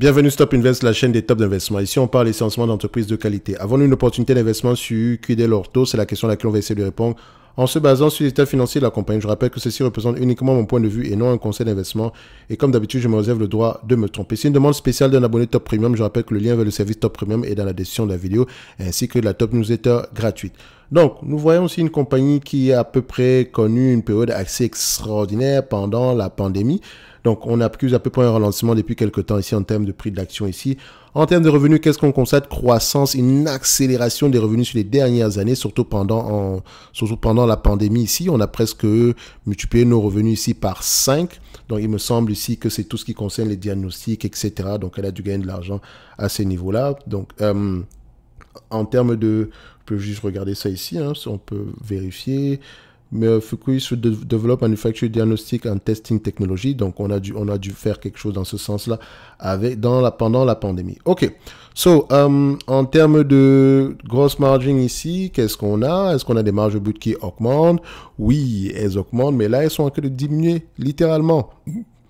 Bienvenue Stop Invest, la chaîne des tops d'investissement. Ici, on parle essentiellement d'entreprises de qualité. Avons-nous une opportunité d'investissement sur QDL Orto C'est la question à laquelle on va essayer de répondre en se basant sur l'état financier de la compagnie. Je rappelle que ceci représente uniquement mon point de vue et non un conseil d'investissement. Et comme d'habitude, je me réserve le droit de me tromper. C'est une demande spéciale d'un abonné Top Premium. Je rappelle que le lien vers le service Top Premium est dans la description de la vidéo ainsi que la Top Newsletter gratuite. Donc, nous voyons aussi une compagnie qui a à peu près connu une période assez extraordinaire pendant la pandémie. Donc, on accuse à peu près un relancement depuis quelques temps ici en termes de prix de l'action ici. En termes de revenus, qu'est-ce qu'on constate Croissance, une accélération des revenus sur les dernières années, surtout pendant, pendant la pandémie ici. On a presque euh, multiplié nos revenus ici par 5. Donc, il me semble ici que c'est tout ce qui concerne les diagnostics, etc. Donc, elle a dû gagner de l'argent à ces niveaux-là. Donc, euh, en termes de... On peut juste regarder ça ici. Hein, on peut vérifier mais Fukui se développe manufacture diagnostic and testing technologie. Donc on a dû on a dû faire quelque chose dans ce sens-là avec dans pendant la pandémie. Ok. So euh, en termes de gross margin ici, qu'est-ce qu'on a Est-ce qu'on a des marges brutes qui augmentent Oui, elles augmentent, mais là elles sont en train de diminuer littéralement.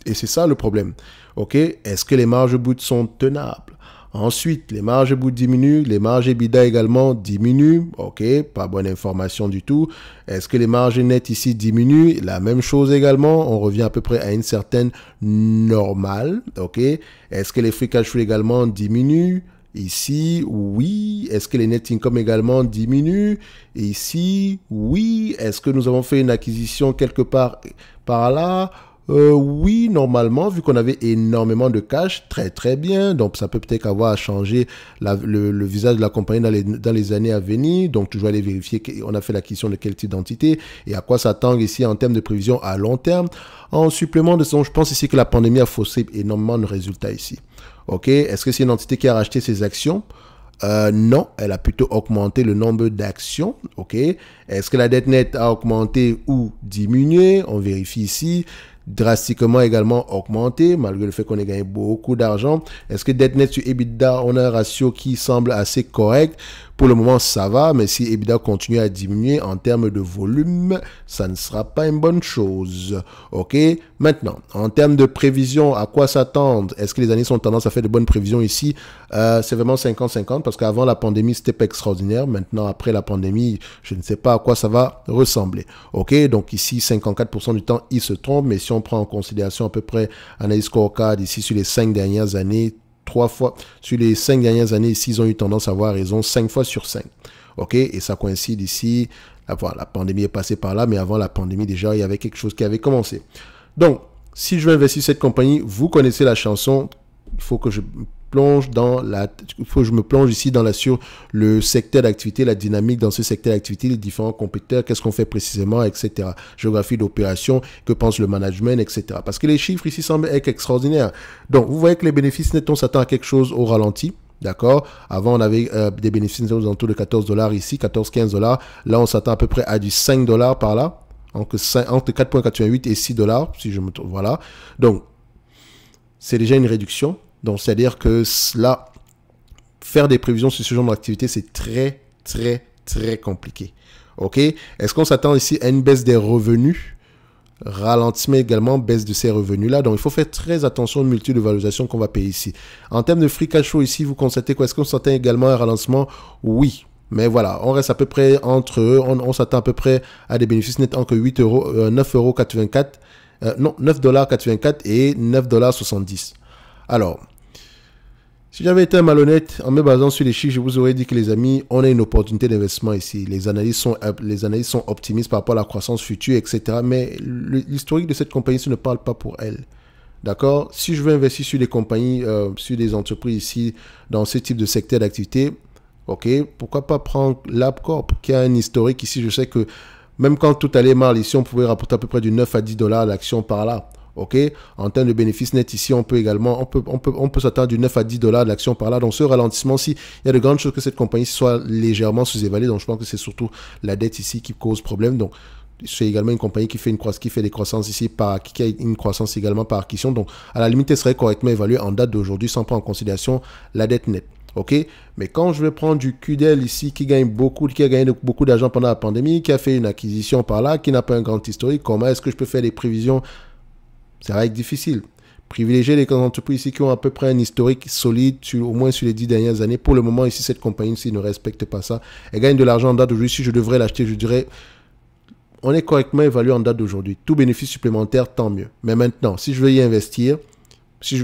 Et c'est ça le problème. Ok Est-ce que les marges brutes sont tenables Ensuite, les marges bout diminuent, les marges EBITDA également diminuent. Ok, pas bonne information du tout. Est-ce que les marges nettes ici diminuent La même chose également. On revient à peu près à une certaine normale. Ok, est-ce que les free cash flow également diminuent Ici, oui. Est-ce que les net income également diminuent Ici, oui. Est-ce que nous avons fait une acquisition quelque part par là euh, oui, normalement, vu qu'on avait énormément de cash, très très bien. Donc ça peut peut-être avoir à changer le, visage de la compagnie dans les, années à venir. Donc toujours aller vérifier qu'on a fait l'acquisition de quel type d'entité et à quoi ça s'attendre ici en termes de prévision à long terme. En supplément de ça, je pense ici que la pandémie a faussé énormément de résultats ici. Ok, est-ce que c'est une entité qui a racheté ses actions euh, non, elle a plutôt augmenté le nombre d'actions. Ok. Est-ce que la dette nette a augmenté ou diminué On vérifie ici drastiquement également augmenté, malgré le fait qu'on ait gagné beaucoup d'argent. Est-ce que dette sur EBITDA, on a un ratio qui semble assez correct pour le moment, ça va, mais si EBITDA continue à diminuer en termes de volume, ça ne sera pas une bonne chose. OK Maintenant, en termes de prévision, à quoi s'attendre Est-ce que les années sont tendance à faire de bonnes prévisions ici euh, C'est vraiment 50-50 parce qu'avant la pandémie, c'était pas extraordinaire. Maintenant, après la pandémie, je ne sais pas à quoi ça va ressembler. OK Donc ici, 54% du temps, il se trompe. Mais si on prend en considération à peu près analyse scorecard ici sur les 5 dernières années, trois fois sur les cinq dernières années, s'ils ont eu tendance à avoir raison cinq fois sur cinq. OK Et ça coïncide ici. voir la pandémie est passée par là, mais avant la pandémie, déjà, il y avait quelque chose qui avait commencé. Donc, si je veux investir cette compagnie, vous connaissez la chanson. Il faut que je plonge dans la, faut que je me plonge ici dans la, sur le secteur d'activité, la dynamique dans ce secteur d'activité, les différents compétiteurs, qu'est-ce qu'on fait précisément, etc. Géographie d'opération, que pense le management, etc. Parce que les chiffres ici semblent être extraordinaires. Donc, vous voyez que les bénéfices nets, on s'attend à quelque chose au ralenti. D'accord Avant, on avait euh, des bénéfices aux alentours de 14 dollars ici, 14-15 dollars. Là, on s'attend à peu près à du 5 dollars par là, entre, 4,88 et 6 dollars, si je me trouve. Voilà. Donc, c'est déjà une réduction. Donc, c'est-à-dire que cela, faire des prévisions sur ce genre d'activité, c'est très, très, très compliqué. OK Est-ce qu'on s'attend ici à une baisse des revenus Ralentissement également, baisse de ces revenus-là. Donc, il faut faire très attention aux multiples de valorisation qu'on va payer ici. En termes de free cash flow ici, vous constatez quoi Est-ce qu'on s'attend également à un ralentissement Oui. Mais voilà, on reste à peu près entre On, s'attend à peu près à des bénéfices nets entre 8 euros, 9,84 euh, euh, non, 9,84 et 9,70 alors, si j'avais été malhonnête, en me basant sur les chiffres, je vous aurais dit que les amis, on a une opportunité d'investissement ici. Les analyses sont, les sont optimistes par rapport à la croissance future, etc. Mais l'historique de cette compagnie, ça ne parle pas pour elle. D'accord Si je veux investir sur des compagnies, euh, sur des entreprises ici, dans ce type de secteur d'activité, ok, pourquoi pas prendre LabCorp, qui a un historique ici, je sais que même quand tout allait mal ici, on pouvait rapporter à peu près du 9 à 10 dollars l'action par là. OK En termes de bénéfices nets ici, on peut également, on peut, on peut, on peut s'attendre du 9 à 10 dollars de par là. Donc, ce ralentissement-ci, il y a de grandes choses que cette compagnie soit légèrement sous-évaluée. Donc, je pense que c'est surtout la dette ici qui cause problème. Donc, c'est également une compagnie qui fait une croissance, qui fait des croissances ici par, qui a une croissance également par acquisition. Donc, à la limite, elle serait correctement évaluée en date d'aujourd'hui sans prendre en considération la dette nette. OK Mais quand je vais prendre du QDL ici, qui gagne beaucoup, qui a gagné beaucoup d'argent pendant la pandémie, qui a fait une acquisition par là, qui n'a pas un grand historique, comment est-ce que je peux faire des prévisions ça va être difficile. Privilégier les entreprises ici qui ont à peu près un historique solide, au moins sur les dix dernières années. Pour le moment, ici, cette compagnie ci ne respecte pas ça. Elle gagne de l'argent en date d'aujourd'hui. Si je devrais l'acheter, je dirais, on est correctement évalué en date d'aujourd'hui. Tout bénéfice supplémentaire, tant mieux. Mais maintenant, si je veux y investir,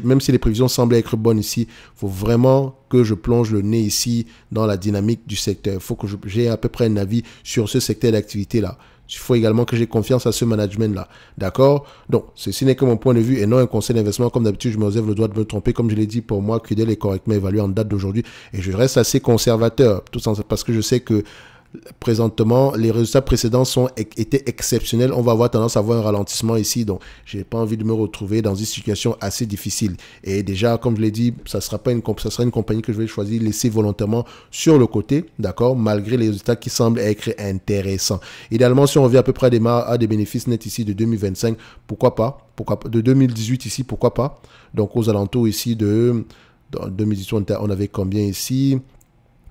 même si les prévisions semblent être bonnes ici, il faut vraiment que je plonge le nez ici dans la dynamique du secteur. Il faut que j'ai à peu près un avis sur ce secteur d'activité-là. Il faut également que j'ai confiance à ce management-là. D'accord Donc, ceci n'est que mon point de vue et non un conseil d'investissement. Comme d'habitude, je me réserve le droit de me tromper. Comme je l'ai dit, pour moi, QDL est correctement évalué en date d'aujourd'hui. Et je reste assez conservateur, tout ça parce que je sais que présentement, les résultats précédents sont, étaient exceptionnels. On va avoir tendance à avoir un ralentissement ici. Donc, je n'ai pas envie de me retrouver dans une situation assez difficile. Et déjà, comme je l'ai dit, ça sera pas une, ça sera une compagnie que je vais choisir, laisser volontairement sur le côté, d'accord, malgré les résultats qui semblent être intéressants. Idéalement, si on revient à peu près à des, à des bénéfices nets ici de 2025, pourquoi pas, pourquoi De 2018 ici, pourquoi pas Donc, aux alentours ici de... 2018, on avait combien ici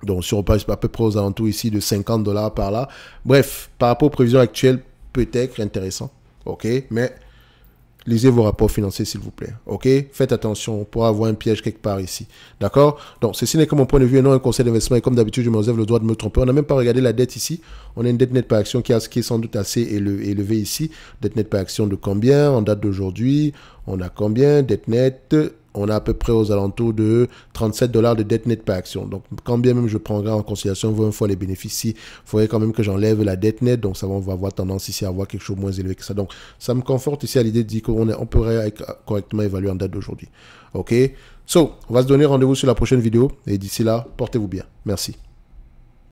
donc, si on passe à peu près aux alentours ici de 50 dollars par là. Bref, par rapport aux prévisions actuelles, peut-être intéressant. OK Mais lisez vos rapports financiers, s'il vous plaît. OK Faites attention, on pourra avoir un piège quelque part ici. D'accord Donc, ceci n'est que mon point de vue et non un conseil d'investissement. Et comme d'habitude, je me réserve le droit de me tromper. On n'a même pas regardé la dette ici. On a une dette nette par action qui, est sans doute assez élevée ici. Dette nette par action de combien En date d'aujourd'hui, on a combien Dette nette on a à peu près aux alentours de 37 dollars de dette nette par action. Donc, quand bien même je prendrai en considération une fois les bénéfices, il faudrait quand même que j'enlève la dette nette. Donc, ça, on va avoir tendance ici à avoir quelque chose de moins élevé que ça. Donc, ça me conforte ici à l'idée de dire qu'on on pourrait correctement évaluer en date d'aujourd'hui. OK So, on va se donner rendez-vous sur la prochaine vidéo. Et d'ici là, portez-vous bien. Merci.